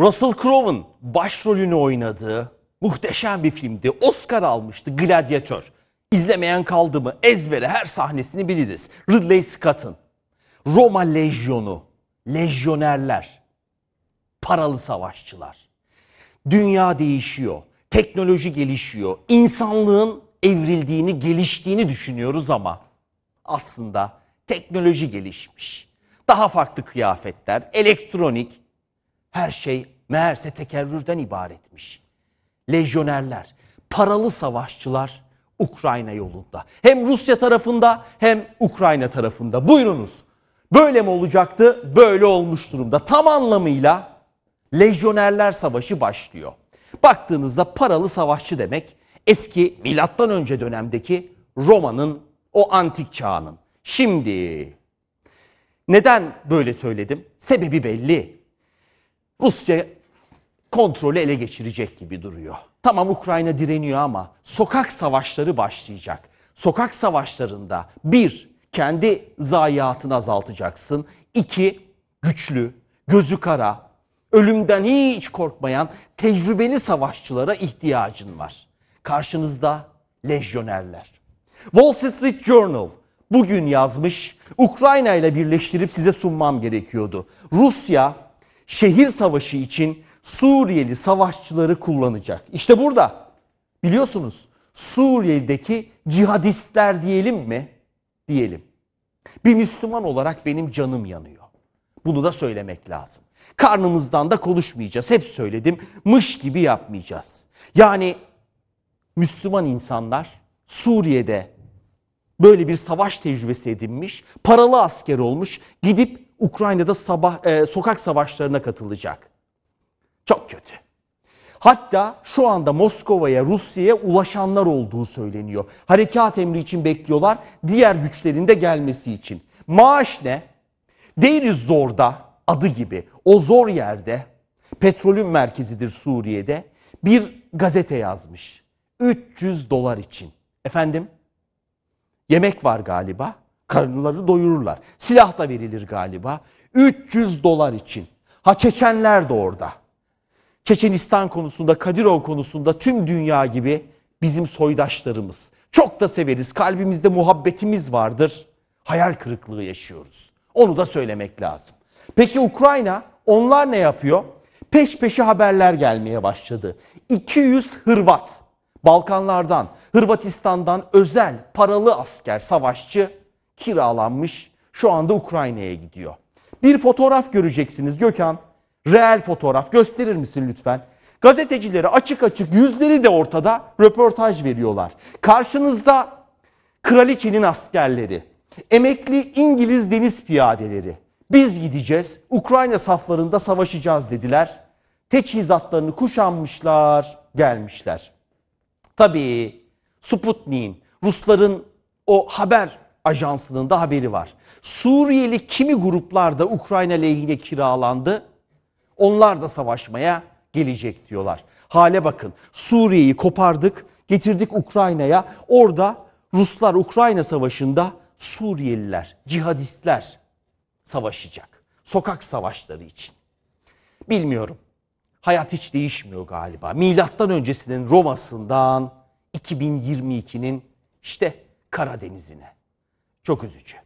Russell Crowe'un başrolünü oynadığı muhteşem bir filmdi. Oscar almıştı Gladiator. İzlemeyen kaldı mı ezbere her sahnesini biliriz. Ridley Scott'ın Roma Lejyonu, lejyonerler, paralı savaşçılar. Dünya değişiyor, teknoloji gelişiyor, insanlığın evrildiğini, geliştiğini düşünüyoruz ama aslında teknoloji gelişmiş. Daha farklı kıyafetler, elektronik, her şey meğerse tekerrürden ibaretmiş. Lejyonerler, paralı savaşçılar Ukrayna yolunda. Hem Rusya tarafında hem Ukrayna tarafında. Buyurunuz. Böyle mi olacaktı? Böyle olmuş durumda. Tam anlamıyla lejyonerler savaşı başlıyor. Baktığınızda paralı savaşçı demek eski milattan önce dönemdeki Roma'nın o antik çağının. Şimdi neden böyle söyledim? Sebebi belli. Rusya kontrolü ele geçirecek gibi duruyor. Tamam Ukrayna direniyor ama sokak savaşları başlayacak. Sokak savaşlarında bir, kendi zayiatını azaltacaksın. İki, güçlü, gözü kara, ölümden hiç korkmayan tecrübeli savaşçılara ihtiyacın var. Karşınızda lejyonerler. Wall Street Journal bugün yazmış, Ukrayna ile birleştirip size sunmam gerekiyordu. Rusya şehir savaşı için Suriyeli savaşçıları kullanacak. İşte burada biliyorsunuz Suriye'deki cihadistler diyelim mi? Diyelim. Bir Müslüman olarak benim canım yanıyor. Bunu da söylemek lazım. Karnımızdan da konuşmayacağız. Hep söyledim. Mış gibi yapmayacağız. Yani Müslüman insanlar Suriye'de böyle bir savaş tecrübesi edinmiş, paralı asker olmuş, gidip Ukrayna'da sabah e, sokak savaşlarına katılacak. Çok kötü. Hatta şu anda Moskova'ya, Rusya'ya ulaşanlar olduğu söyleniyor. Harekat emri için bekliyorlar, diğer güçlerin de gelmesi için. Maaş ne? Deniz zorda, adı gibi. O zor yerde, petrolün merkezidir Suriye'de, bir gazete yazmış. 300 dolar için. Efendim? Yemek var galiba karınları doyururlar. Silah da verilir galiba. 300 dolar için. Ha Çeçenler de orada. Çeçenistan konusunda, Kadirov konusunda tüm dünya gibi bizim soydaşlarımız. Çok da severiz. Kalbimizde muhabbetimiz vardır. Hayal kırıklığı yaşıyoruz. Onu da söylemek lazım. Peki Ukrayna onlar ne yapıyor? Peş peşe haberler gelmeye başladı. 200 Hırvat Balkanlardan, Hırvatistan'dan özel paralı asker, savaşçı kiralanmış. Şu anda Ukrayna'ya gidiyor. Bir fotoğraf göreceksiniz Gökhan. Reel fotoğraf gösterir misin lütfen? Gazetecilere açık açık yüzleri de ortada röportaj veriyorlar. Karşınızda kraliçenin askerleri, emekli İngiliz deniz piyadeleri. Biz gideceğiz, Ukrayna saflarında savaşacağız dediler. Teçhizatlarını kuşanmışlar, gelmişler. Tabii Sputnik'in, Rusların o haber Ajansı'nın da haberi var. Suriyeli kimi gruplar da Ukrayna lehine kiralandı? Onlar da savaşmaya gelecek diyorlar. Hale bakın. Suriye'yi kopardık, getirdik Ukrayna'ya. Orada Ruslar Ukrayna Savaşı'nda Suriyeliler, cihadistler savaşacak. Sokak savaşları için. Bilmiyorum. Hayat hiç değişmiyor galiba. Milattan öncesinin Roma'sından 2022'nin işte Karadeniz'ine. Çok üzücü.